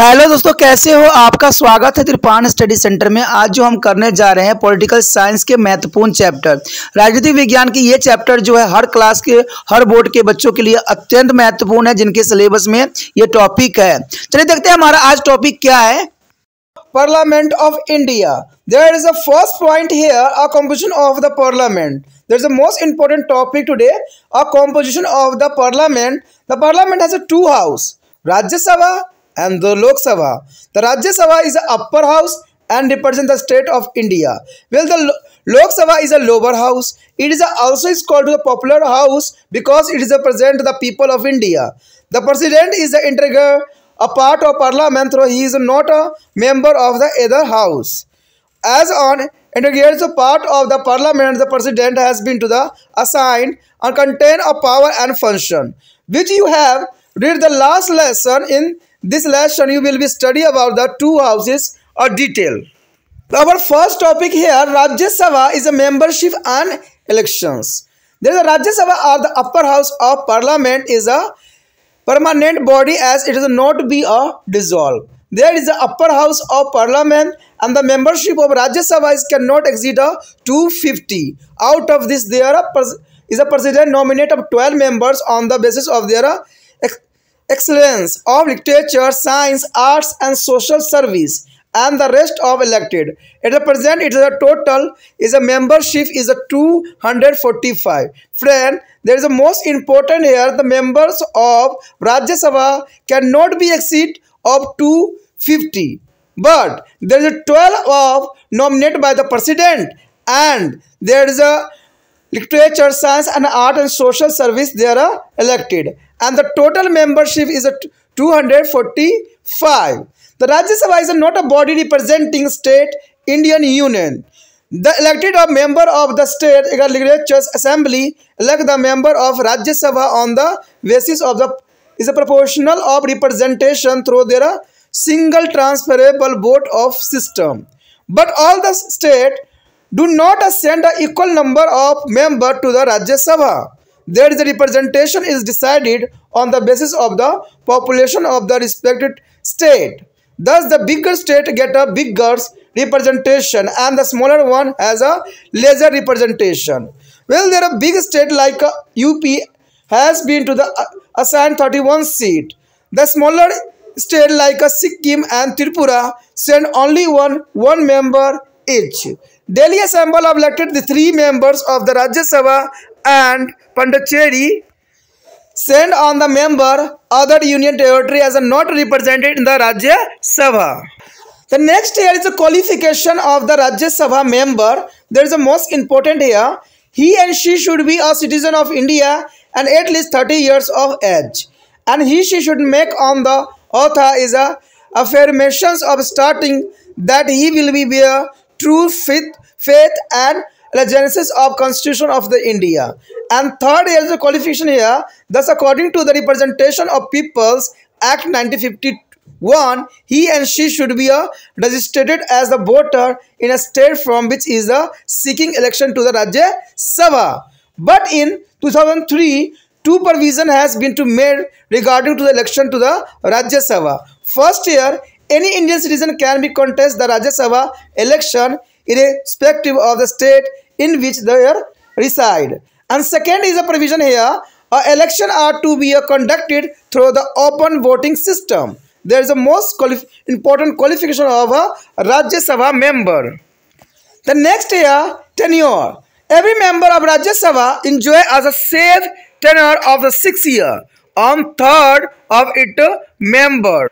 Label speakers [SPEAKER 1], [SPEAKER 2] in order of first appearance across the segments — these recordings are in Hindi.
[SPEAKER 1] हेलो दोस्तों कैसे हो आपका स्वागत है त्रिपान स्टडी सेंटर में आज जो हम करने जा रहे हैं पॉलिटिकल साइंस के महत्वपूर्ण चैप्टर राजनीतिक विज्ञान की ये चैप्टर जो है हर क्लास के हर बोर्ड के बच्चों के लिए अत्यंत महत्वपूर्ण है जिनके सिलेबस में ये टॉपिक है चलिए देखते हैं हमारा आज टॉपिक क्या है parliament of India there is a first point here अम्पोजिशन of the parliament there is a most important topic today a composition of the parliament the parliament has to house Rajya Sabha and the Lok Sabha. The Rajya Sabha is the upper house and represents the state of India. Well, the Lok Sabha is a lower house. It is also is called the popular house because it is represent the people of India. The president is the integral a part of parliament though he is not a member of the other house. As on integrates a part of the parliament, the president has been to the assigned and contain a power and function, which you have read the last lesson in this lesson you will be study about the two houses or detail. Our first topic here, Rajya Sabha is a membership and elections. There is a Rajya Sabha or the upper house of parliament is a permanent body as it is not be a dissolved. There is the upper house of parliament and the membership of Rajya Sabha is cannot exceed a 250. Out of this there is a president nominate of 12 members on the basis of their excellence of literature, science, arts and social service and the rest of elected. At present, it is a total is a membership is a 245. Friend, there is a most important here. The members of Rajya Sabha cannot be exceed of 250. But there is a 12 of nominated by the president and there is a literature science and art and social service they are uh, elected and the total membership is 245 the Rajya Sabha is not a body representing state Indian Union. The elected a member of the state legislature's assembly elect the member of Rajya Sabha on the basis of the is a proportional of representation through their uh, single transferable vote of system. But all the state do not send an equal number of members to the Rajya Sabha. There is a representation is decided on the basis of the population of the respected state. Thus, the bigger state get a bigger representation and the smaller one has a lesser representation. Well, there are big state like UP uh, has been to the uh, assigned 31 seat. The smaller state like uh, Sikkim and Tripura send only one one member each. Delhi Assembly elected the three members of the Rajya Sabha and Pondicherry sent on the member other union territory as not represented in the Rajya Sabha. The next here is the qualification of the Rajya Sabha member. There is the most important here. He and she should be a citizen of India and at least 30 years of age. And he she should make on the oath is a affirmations of starting that he will be a true faith faith and the genesis of constitution of the india and third is the qualification here thus according to the representation of peoples act 1951 he and she should be a uh, registered as the voter in a state from which is the seeking election to the rajya sabha but in 2003 two provision has been to made regarding to the election to the rajya sabha first year any indian citizen can be contest the rajya sabha election irrespective of the state in which they reside. And second is a provision here, a election are to be conducted through the open voting system. There is a most quali important qualification of a Rajya Sabha member. The next year, tenure. Every member of Rajya Sabha enjoy as a safe tenure of the six year on third of its member.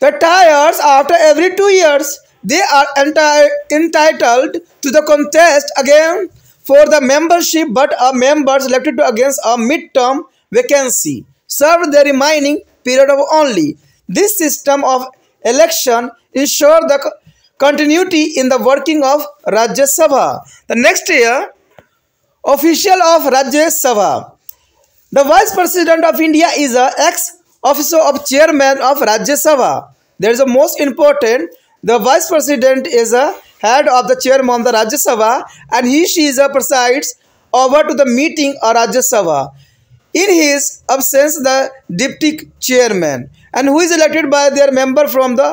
[SPEAKER 1] The tires after every two years they are enti entitled to the contest again for the membership but are members elected against a midterm vacancy served the remaining period of only. This system of election ensured the continuity in the working of Rajya Sabha. The next year, official of Rajya Sabha. The Vice President of India is a ex-officer of Chairman of Rajya Sabha. There is a most important the Vice President is a head of the chairman of the Rajya Sabha and he she is a presides over to the meeting of Rajya Sabha. In his absence, the deputy chairman and who is elected by their member from the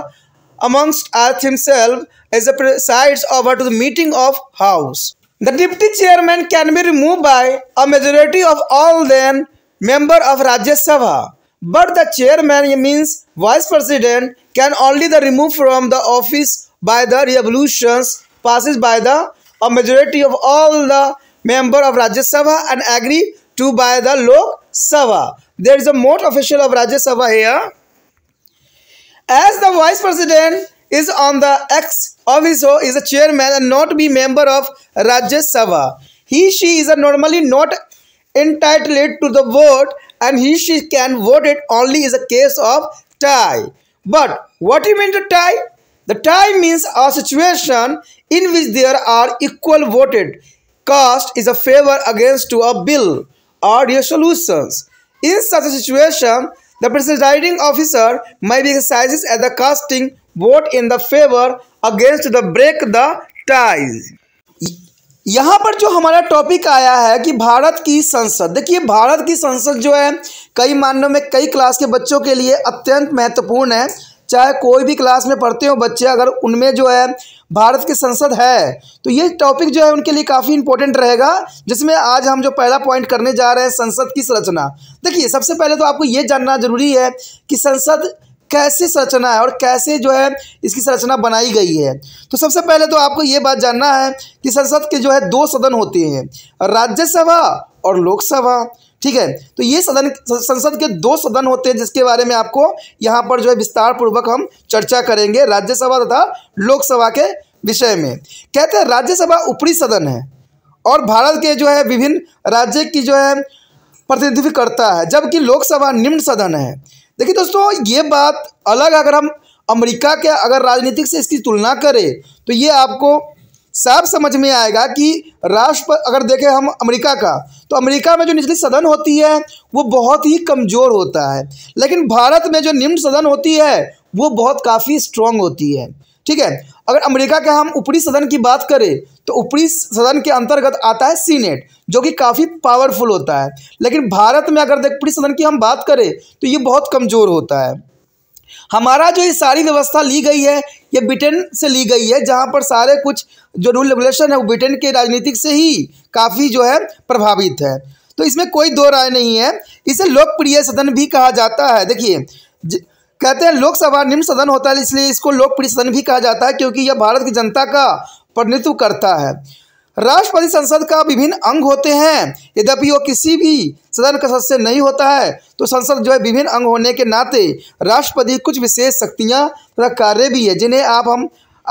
[SPEAKER 1] amongst earth himself as a presides over to the meeting of house. The deputy chairman can be removed by a majority of all then member of Rajya Sabha but the chairman means vice president can only be removed from the office by the resolutions passes by the a majority of all the member of Rajya Sabha and agreed to by the Lok Sabha. There is a mode official of Rajya Sabha here. As the vice president is on the ex officio is a chairman and not be member of Rajya Sabha. He she is normally not entitled to the vote and he she can vote it only is a case of tie. But what do you mean to tie? The tie means a situation in which there are equal voted cost is a favor against to a bill or your solutions. In such a situation, the presiding officer may be exercises at the casting vote in the favor against the break the ties. यहाँ पर जो हमारा टॉपिक आया है कि भारत की संसद देखिए भारत की संसद जो है कई मानों में कई क्लास के बच्चों के लिए अत्यंत महत्वपूर्ण है चाहे कोई भी क्लास में पढ़ते हो बच्चे अगर उनमें जो है भारत की संसद है तो ये टॉपिक जो है उनके लिए काफ़ी इंपॉर्टेंट रहेगा जिसमें आज हम जो पहला पॉइंट करने जा रहे हैं संसद की संरचना देखिए सबसे पहले तो आपको ये जानना जरूरी है कि संसद कैसे संरचना है और कैसे जो है इसकी संरचना बनाई गई है तो सबसे पहले तो आपको ये बात जानना है कि संसद के जो है दो सदन होते हैं राज्यसभा और लोकसभा ठीक है तो ये सदन संसद के दो सदन होते हैं जिसके बारे में आपको यहाँ पर जो है विस्तार पूर्वक हम चर्चा करेंगे राज्यसभा तथा लोकसभा के विषय में कहते हैं राज्यसभा ऊपरी सदन है और भारत के जो है विभिन्न राज्य की जो है प्रतिनिधित्व करता है जबकि लोकसभा निम्न सदन है देखिए दोस्तों ये बात अलग अगर हम अमेरिका के अगर राजनीतिक से इसकी तुलना करें तो ये आपको साफ समझ में आएगा कि राष्ट्र अगर देखें हम अमेरिका का तो अमेरिका में जो निचली सदन होती है वो बहुत ही कमज़ोर होता है लेकिन भारत में जो निम्न सदन होती है वो बहुत काफ़ी स्ट्रांग होती है ठीक है अगर अमेरिका के हम ऊपरी सदन की बात करें तो ऊपरी सदन के अंतर्गत आता है सीनेट जो कि काफ़ी पावरफुल होता है लेकिन भारत में अगर ऊपरी सदन की हम बात करें तो ये बहुत कमज़ोर होता है हमारा जो ये सारी व्यवस्था ली गई है ये ब्रिटेन से ली गई है जहाँ पर सारे कुछ जो रूल रेगुलेशन है वो ब्रिटेन के राजनीतिक से ही काफ़ी जो है प्रभावित है तो इसमें कोई दो राय नहीं है इसे लोकप्रिय सदन भी कहा जाता है देखिए कहते हैं लोकसभा निम्न सदन होता है इसलिए इसको लोकप्रिय सदन भी कहा जाता है क्योंकि यह भारत की जनता का प्रतिनिधित्व करता है राष्ट्रपति संसद का विभिन्न अंग होते हैं यद्यपि वो किसी भी सदन का सदस्य नहीं होता है तो संसद जो है विभिन्न अंग होने के नाते राष्ट्रपति कुछ विशेष शक्तियाँ तथा कार्य भी है जिन्हें आप हम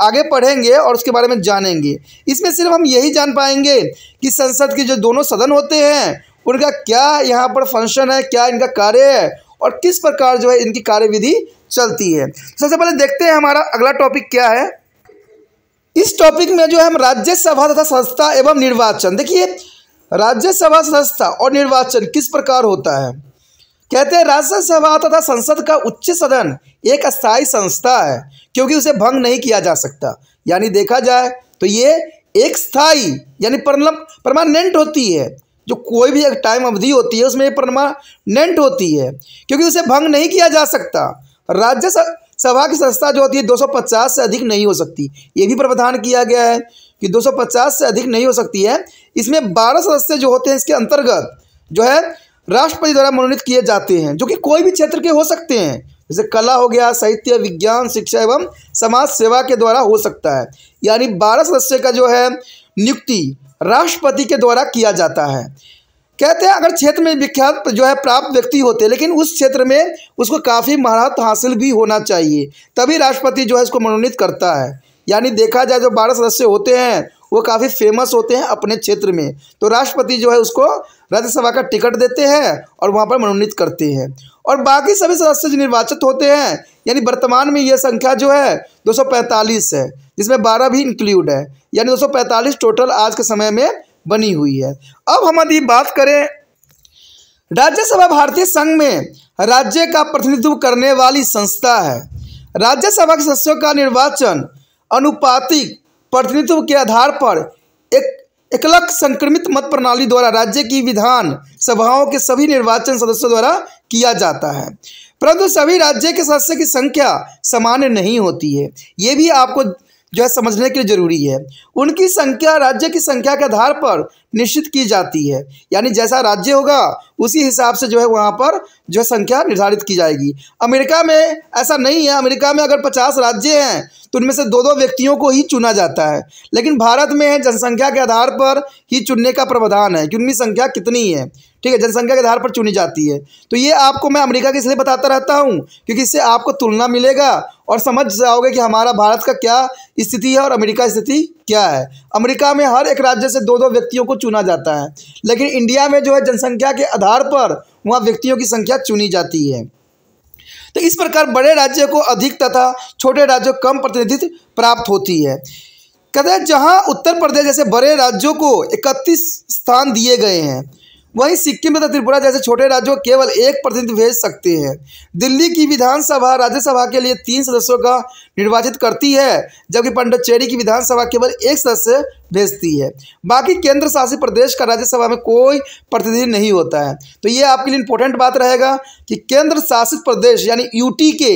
[SPEAKER 1] आगे पढ़ेंगे और उसके बारे में जानेंगे इसमें सिर्फ हम यही जान पाएंगे कि संसद के जो दोनों सदन होते हैं उनका क्या यहाँ पर फंक्शन है क्या इनका कार्य है और किस प्रकार जो है इनकी कार्यविधि चलती है सबसे पहले देखते हैं हमारा अगला टॉपिक क्या है इस टॉपिक में जो है हम राज्यसभा तथा संस्था एवं निर्वाचन देखिए राज्यसभा संस्था और निर्वाचन किस प्रकार होता है कहते हैं राज्यसभा तथा संसद का उच्च सदन एक अस्थायी संस्था है क्योंकि उसे भंग नहीं किया जा सकता यानी देखा जाए तो ये एक स्थायी यानी परमानेंट होती है जो कोई भी एक टाइम अवधि होती है उसमें परमानेंट होती है क्योंकि उसे भंग नहीं किया जा सकता राज्य सभा की संस्था जो होती है 250 से अधिक नहीं हो सकती ये भी प्रावधान किया गया है कि 250 से अधिक नहीं हो सकती है इसमें 12 सदस्य जो होते हैं इसके अंतर्गत जो है राष्ट्रपति द्वारा मनोनीत किए जाते हैं जो कि कोई भी क्षेत्र के हो सकते हैं जैसे कला हो गया साहित्य विज्ञान शिक्षा एवं समाज सेवा के द्वारा हो सकता है यानी बारह सदस्य का जो है नियुक्ति राष्ट्रपति के द्वारा किया जाता है कहते हैं अगर क्षेत्र में विख्यात जो है प्राप्त व्यक्ति होते लेकिन उस क्षेत्र में उसको काफ़ी महारत हासिल भी होना चाहिए तभी राष्ट्रपति जो है इसको मनोनीत करता है यानी देखा जाए जो बारह सदस्य होते हैं वो काफ़ी फेमस होते हैं अपने क्षेत्र में तो राष्ट्रपति जो है उसको राज्यसभा का टिकट देते हैं और वहाँ पर मनोनीत करते हैं और बाकी सभी सदस्य जो निर्वाचित होते हैं यानी वर्तमान में यह संख्या जो है दो है जिसमें बारह भी इंक्लूड है यानी दोस्तों टोटल आज के समय में बनी हुई है अब हम यदि बात करें राज्यसभा भारतीय संघ में राज्य का प्रतिनिधित्व करने वाली संस्था है राज्यसभा के सदस्यों का निर्वाचन अनुपातिक प्रतिनिधित्व के आधार पर एक एकलक संक्रमित मत प्रणाली द्वारा राज्य की विधान सभाओं के सभी निर्वाचन सदस्यों द्वारा किया जाता है परंतु सभी राज्य के सदस्य की संख्या सामान्य नहीं होती है ये भी आपको जो है समझने के लिए ज़रूरी है उनकी संख्या राज्य की संख्या के आधार पर निश्चित की जाती है यानी जैसा राज्य होगा उसी हिसाब से जो है वहाँ पर जो है संख्या निर्धारित की जाएगी अमेरिका में ऐसा नहीं है अमेरिका में अगर पचास राज्य हैं तो उनमें से दो दो व्यक्तियों को ही चुना जाता है लेकिन भारत में जनसंख्या के आधार पर ही चुनने का प्रावधान है कि उनकी संख्या कितनी है ठीक है जनसंख्या के आधार पर चुनी जाती है तो ये आपको मैं अमेरिका के इसलिए बताता रहता हूँ क्योंकि इससे आपको तुलना मिलेगा और समझ जाओगे कि हमारा भारत का क्या स्थिति है और अमेरिका स्थिति क्या है अमेरिका में हर एक राज्य से दो दो व्यक्तियों को चुना जाता है लेकिन इंडिया में जो है जनसंख्या के आधार पर वहाँ व्यक्तियों की संख्या चुनी जाती है तो इस प्रकार बड़े राज्य को अधिक तथा छोटे राज्यों कम प्रतिनिधित्व प्राप्त होती है कहते हैं जहाँ उत्तर प्रदेश जैसे बड़े राज्यों को इकतीस स्थान दिए गए हैं वहीं सिक्किम तथा त्रिपुरा जैसे छोटे राज्यों केवल एक प्रतिनिधि भेज सकते हैं दिल्ली की विधानसभा राज्यसभा के लिए तीन सदस्यों का निर्वाचित करती है जबकि पंडुचेरी की विधानसभा केवल एक सदस्य भेजती है बाकी केंद्र शासित प्रदेश का राज्यसभा में कोई प्रतिनिधि नहीं होता है तो ये आपके लिए इंपॉर्टेंट बात रहेगा कि केंद्र शासित प्रदेश यानी यूटी के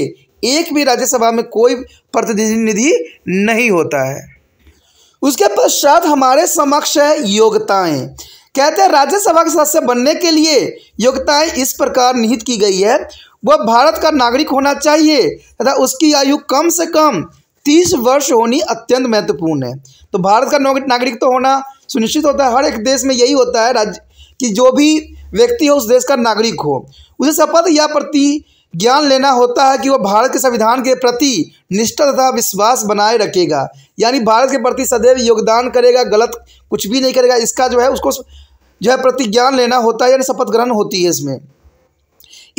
[SPEAKER 1] एक भी राज्यसभा में कोई प्रतिनिधि नहीं होता है उसके पश्चात हमारे समक्ष है योग्यताएं कहते हैं राज्यसभा के सदस्य बनने के लिए योग्यताएं इस प्रकार निहित की गई है वह भारत का नागरिक होना चाहिए तथा उसकी आयु कम से कम तीस वर्ष होनी अत्यंत महत्वपूर्ण है तो भारत का नागरिक तो होना सुनिश्चित होता है हर एक देश में यही होता है राज्य कि जो भी व्यक्ति हो उस देश का नागरिक हो उसे शपथ या प्रति ज्ञान लेना होता है कि वह भारत के संविधान के प्रति निष्ठा तथा विश्वास बनाए रखेगा यानी भारत के प्रति सदैव योगदान करेगा गलत कुछ भी नहीं करेगा इसका जो है उसको जो है प्रतिज्ञान लेना होता है यानी शपथ ग्रहण होती है इसमें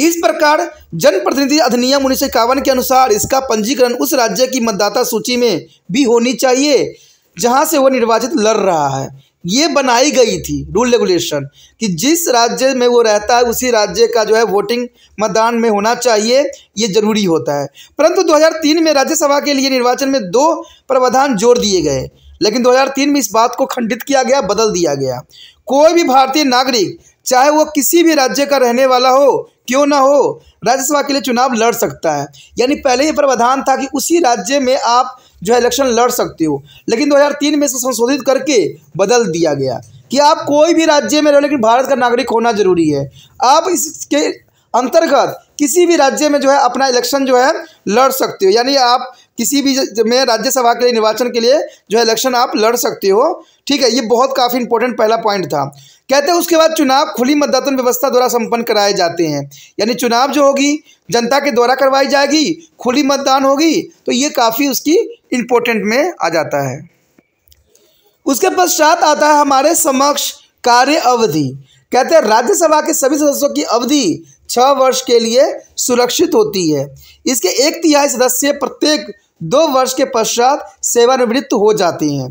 [SPEAKER 1] इस प्रकार जनप्रतिनिधि अधिनियम उन्नीस के अनुसार इसका पंजीकरण उस राज्य की मतदाता सूची में भी होनी चाहिए जहाँ से वह निर्वाचित लड़ रहा है ये बनाई गई थी रूल रेगुलेशन कि जिस राज्य में वो रहता है उसी राज्य का जो है वोटिंग मतदान में होना चाहिए ये जरूरी होता है परंतु 2003 में राज्यसभा के लिए निर्वाचन में दो प्रावधान जोड़ दिए गए लेकिन 2003 में इस बात को खंडित किया गया बदल दिया गया कोई भी भारतीय नागरिक चाहे वो किसी भी राज्य का रहने वाला हो क्यों ना हो राज्यसभा के लिए चुनाव लड़ सकता है यानी पहले ही प्रावधान था कि उसी राज्य में आप जो है इलेक्शन लड़ सकते हो लेकिन 2003 में इसको संशोधित करके बदल दिया गया कि आप कोई भी राज्य में रहो लेकिन भारत का नागरिक होना जरूरी है आप इसके अंतर्गत किसी भी राज्य में जो है अपना इलेक्शन जो है लड़ सकते हो यानी आप किसी भी में राज्यसभा के लिए निर्वाचन के लिए जो है इलेक्शन आप लड़ सकते हो ठीक है ये बहुत काफ़ी इंपॉर्टेंट पहला पॉइंट था कहते हैं उसके बाद चुनाव खुली मतदाता व्यवस्था द्वारा संपन्न कराए जाते हैं यानी चुनाव जो होगी जनता के द्वारा करवाई जाएगी खुली मतदान होगी तो ये काफ़ी उसकी इंपॉर्टेंट में आ जाता है उसके पश्चात आता है हमारे समक्ष कार्य अवधि कहते हैं राज्यसभा के सभी सदस्यों की अवधि छः वर्ष के लिए सुरक्षित होती है इसके एक तिहाई सदस्य प्रत्येक दो वर्ष के पश्चात सेवानिवृत्त हो जाती हैं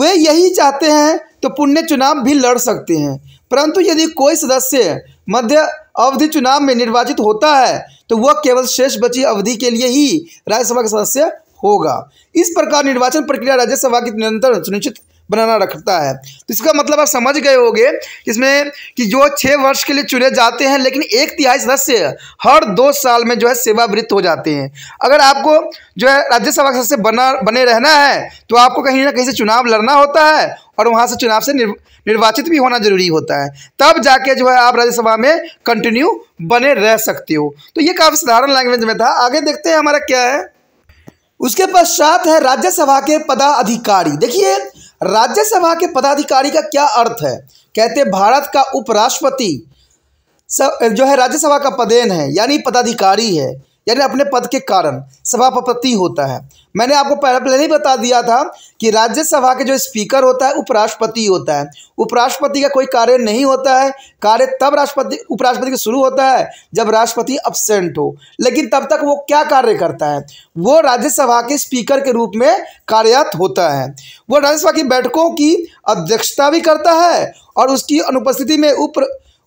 [SPEAKER 1] वे यही चाहते हैं तो पुण्य चुनाव भी लड़ सकते हैं परंतु यदि कोई सदस्य मध्य अवधि चुनाव में निर्वाचित होता है तो वह केवल शेष बची अवधि के लिए ही राज्यसभा का सदस्य होगा इस प्रकार निर्वाचन प्रक्रिया राज्यसभा की निरंतर सुनिश्चित बनाना रखता है तो इसका मतलब आप समझ गए होंगे इसमें कि जो छः वर्ष के लिए चुने जाते हैं लेकिन एक तिहाई सदस्य हर दो साल में जो है सेवावृत्त हो जाते हैं अगर आपको जो है राज्यसभा सदस्य बना बने रहना है तो आपको कहीं ना कहीं से चुनाव लड़ना होता है और वहाँ से चुनाव से निर्, निर्वाचित भी होना जरूरी होता है तब जाके जो है आप राज्यसभा में कंटिन्यू बने रह सकते हो तो ये काफ़ी साधारण लैंग्वेज में था आगे देखते हैं हमारा क्या है उसके पश्चात है राज्यसभा के पदाधिकारी देखिए राज्यसभा के पदाधिकारी का क्या अर्थ है कहते भारत का उपराष्ट्रपति जो है राज्यसभा का पदेन है यानी पदाधिकारी है यानी अपने पद के कारण सभापति होता है मैंने आपको पहले पहले ही बता दिया था कि राज्यसभा के जो स्पीकर होता है उपराष्ट्रपति होता है उपराष्ट्रपति का कोई कार्य नहीं होता है कार्य तब राष्ट्रपति उपराष्ट्रपति के शुरू होता है जब राष्ट्रपति अपसेंट हो लेकिन तब तक वो क्या कार्य करता है वो राज्यसभा के स्पीकर के रूप में कार्यरत होता है वो राज्यसभा की बैठकों की अध्यक्षता भी करता है और उसकी अनुपस्थिति में उप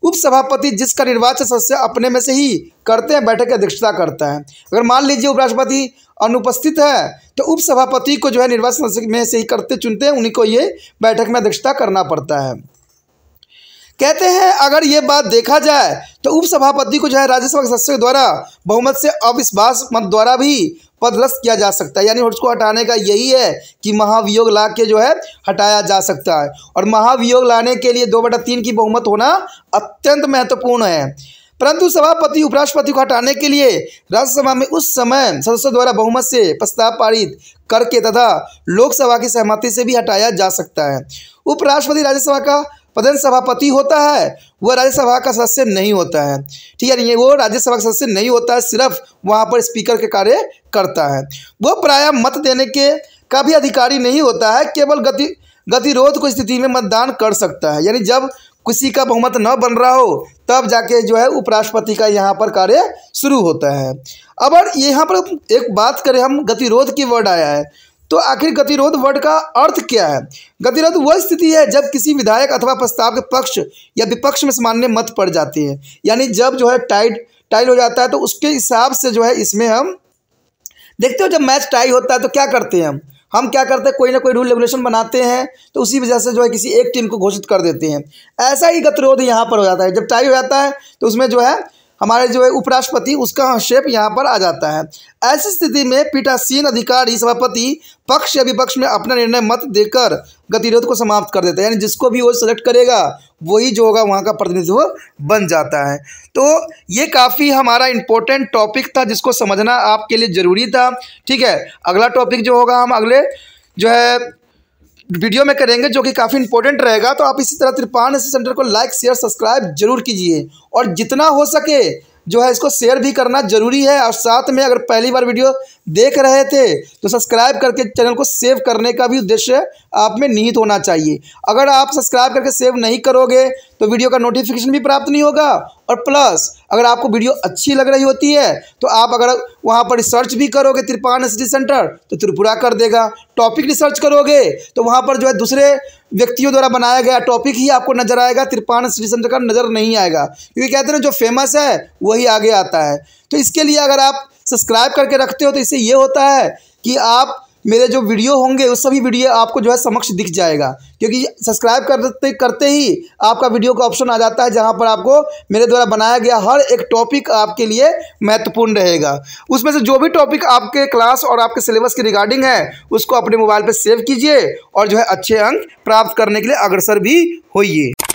[SPEAKER 1] उपसभापति जिसका निर्वाचन सदस्य अपने में से ही करते हैं बैठक की अध्यक्षता करता है अगर मान लीजिए उपराष्ट्रपति अनुपस्थित है तो उपसभापति को जो है निर्वाचन सदस्य में से ही करते चुनते हैं उन्हीं को ये बैठक में अध्यक्षता करना पड़ता है कहते हैं अगर ये बात देखा जाए तो उपसभापति को जो है राज्यसभा के सदस्यों द्वारा बहुमत से अविश्वास मत द्वारा भी पदलस्त किया जा सकता है यानी उसको हटाने का यही है कि महावियोग ला के जो है हटाया जा सकता है और महावियोग लाने के लिए दो बटा तीन की बहुमत होना अत्यंत महत्वपूर्ण है परंतु सभापति उपराष्ट्रपति को हटाने के लिए राज्यसभा में उस समय सदस्यों द्वारा बहुमत से प्रस्ताव पारित करके तथा लोकसभा की सहमति से भी हटाया जा सकता है उपराष्ट्रपति राज्यसभा का प्रधान सभापति होता है वह राज्यसभा का सदस्य नहीं होता है ठीक है वो राज्यसभा का सदस्य नहीं होता है सिर्फ वहाँ पर स्पीकर के कार्य करता है वह प्राय मत देने के का भी अधिकारी नहीं होता है केवल गति गतिरोध को स्थिति में मतदान कर सकता है यानी जब किसी का बहुमत न बन रहा हो तब जाके जो है उपराष्ट्रपति का यहाँ पर कार्य शुरू होता है अब यहाँ पर एक बात करें हम गतिरोध की वर्ड आया है तो आखिर गतिरोध वर्ड का अर्थ क्या है गतिरोध वह स्थिति है जब किसी विधायक अथवा प्रस्ताव के पक्ष या विपक्ष में सामान्य मत पड़ जाती है यानी जब जो है टाइट टाइल हो जाता है तो उसके हिसाब से जो है इसमें हम देखते हो जब मैच टाई होता है तो क्या करते हैं हम हम क्या करते हैं कोई ना कोई रूल रेगुलेशन बनाते हैं तो उसी वजह से जो है किसी एक टीम को घोषित कर देते हैं ऐसा ही गतिरोध यहाँ पर हो जाता है जब टाई हो जाता है तो उसमें जो है हमारे जो है उपराष्ट्रपति उसका हस्तक्षेप यहाँ पर आ जाता है ऐसी स्थिति में पीठासीन अधिकारी सभापति पक्ष या विपक्ष में अपना निर्णय मत देकर गतिरोध को समाप्त कर देता है यानी जिसको भी वो सेलेक्ट करेगा वही जो होगा वहाँ का प्रतिनिधित्व बन जाता है तो ये काफ़ी हमारा इम्पोर्टेंट टॉपिक था जिसको समझना आपके लिए ज़रूरी था ठीक है अगला टॉपिक जो होगा हम अगले जो है वीडियो में करेंगे जो कि काफ़ी इंपॉर्टेंट रहेगा तो आप इसी तरह त्रिपान सेंटर को लाइक शेयर सब्सक्राइब जरूर कीजिए और जितना हो सके जो है इसको शेयर भी करना जरूरी है और साथ में अगर पहली बार वीडियो देख रहे थे तो सब्सक्राइब करके चैनल को सेव करने का भी उद्देश्य आप में निहित होना चाहिए अगर आप सब्सक्राइब करके सेव नहीं करोगे तो वीडियो का नोटिफिकेशन भी प्राप्त नहीं होगा और प्लस अगर आपको वीडियो अच्छी लग रही होती है तो आप अगर वहाँ पर रिसर्च भी करोगे त्रिपान स्टडी सेंटर तो त्रिपुरा कर देगा टॉपिक रिसर्च करोगे तो वहाँ पर जो है दूसरे व्यक्तियों द्वारा बनाया गया टॉपिक ही आपको नजर आएगा त्रिपान स्टडी सेंटर का नज़र नहीं आएगा क्योंकि कहते हैं जो फेमस है वही आगे आता है तो इसके लिए अगर आप सब्सक्राइब करके रखते हो तो इससे ये होता है कि आप मेरे जो वीडियो होंगे उस सभी वीडियो आपको जो है समक्ष दिख जाएगा क्योंकि सब्सक्राइब करते करते ही आपका वीडियो का ऑप्शन आ जाता है जहां पर आपको मेरे द्वारा बनाया गया हर एक टॉपिक आपके लिए महत्वपूर्ण रहेगा उसमें से जो भी टॉपिक आपके क्लास और आपके सिलेबस के रिगार्डिंग है उसको अपने मोबाइल पर सेव कीजिए और जो है अच्छे अंक प्राप्त करने के लिए अग्रसर भी होइए